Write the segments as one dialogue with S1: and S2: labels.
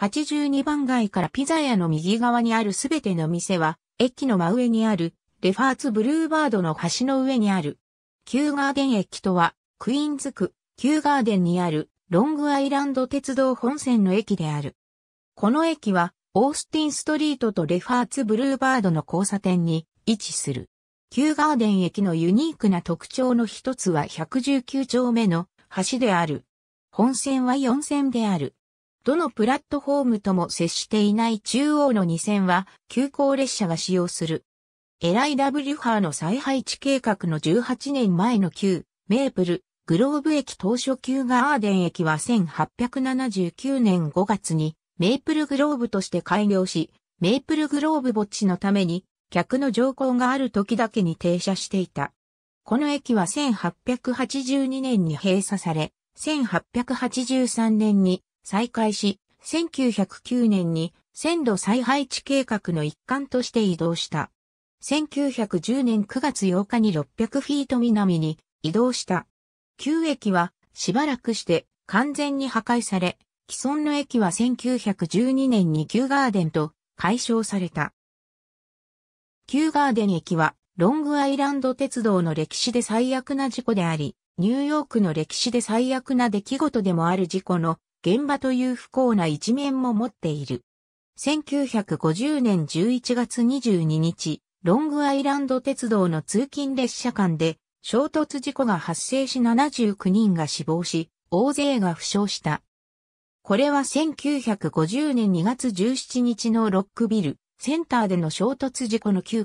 S1: 82番街からピザ屋の右側にあるすべての店は、駅の真上にある、レファーツブルーバードの橋の上にある。旧ガーデン駅とは、クイーンズ区、旧ガーデンにある、ロングアイランド鉄道本線の駅である。この駅は、オースティンストリートとレファーツブルーバードの交差点に位置する。旧ガーデン駅のユニークな特徴の一つは119丁目の橋である。本線は4線である。どのプラットフォームとも接していない中央の2線は、急行列車が使用する。エライ・ダブリ W・ ハーの再配置計画の18年前の旧、メープル、グローブ駅当初旧ガーデン駅は1879年5月に、メープルグローブとして開業し、メープルグローブ墓地のために、客の乗降がある時だけに停車していた。この駅は1882年に閉鎖され、1883年に再開し、1909年に線路再配置計画の一環として移動した。1910年9月8日に600フィート南に移動した。旧駅はしばらくして完全に破壊され、既存の駅は1912年に旧ガーデンと解消された。旧ガーデン駅はロングアイランド鉄道の歴史で最悪な事故であり、ニューヨークの歴史で最悪な出来事でもある事故の現場という不幸な一面も持っている。1950年11月22日、ロングアイランド鉄道の通勤列車間で衝突事故が発生し79人が死亡し、大勢が負傷した。これは1950年2月17日のロックビル、センターでの衝突事故の9。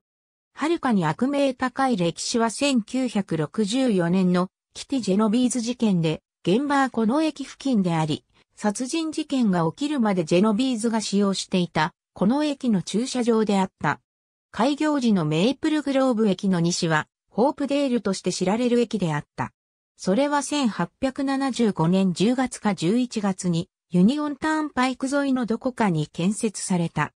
S1: はるかに悪名高い歴史は1964年のキティ・ジェノビーズ事件で、現場はこの駅付近であり、殺人事件が起きるまでジェノビーズが使用していた、この駅の駐車場であった。開業時のメイプルグローブ駅の西は、ホープデールとして知られる駅であった。それは1875年10月か11月に、ユニオンターンパイク沿いのどこかに建設された。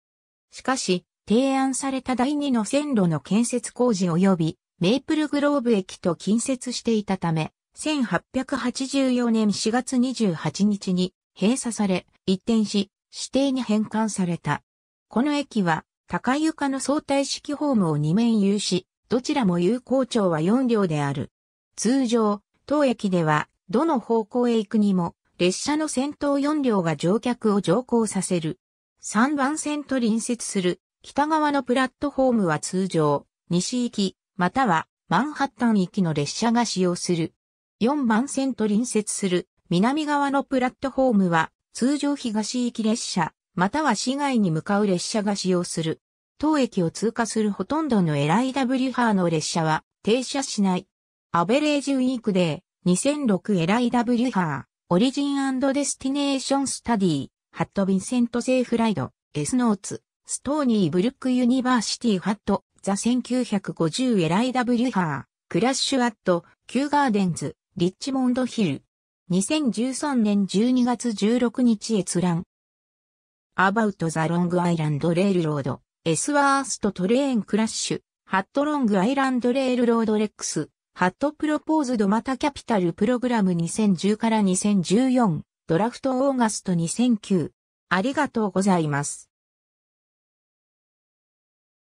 S1: しかし、提案された第2の線路の建設工事及び、メイプルグローブ駅と近接していたため、1884年4月28日に閉鎖され、一転し、指定に変換された。この駅は、高床の相対式ホームを2面有し、どちらも有効長は4両である。通常、当駅では、どの方向へ行くにも、列車の先頭4両が乗客を乗降させる。3番線と隣接する北側のプラットホームは通常、西行き、またはマンハッタン行きの列車が使用する。4番線と隣接する南側のプラットフォームは、通常東行き列車、または市外に向かう列車が使用する。当駅を通過するほとんどの LIW ハーの列車は停車しない。アベレージウィークデー 2006LIW ハーオリジンデスティネーションスタディハットヴィンセントセーフライド S ノーツストーニーブルックユニバーシティハットザ 1950LIW ハークラッシュアットキューガーデンズリッチモンドヒル2013年12月16日閲覧。About the Long Island Railroad, S. Worst Train Crash, Hat Long Island Railroad Rex, Hat Proposed Mata Capital Program 2010から2014、ドラフトオーガスト2009。ありがとうございます。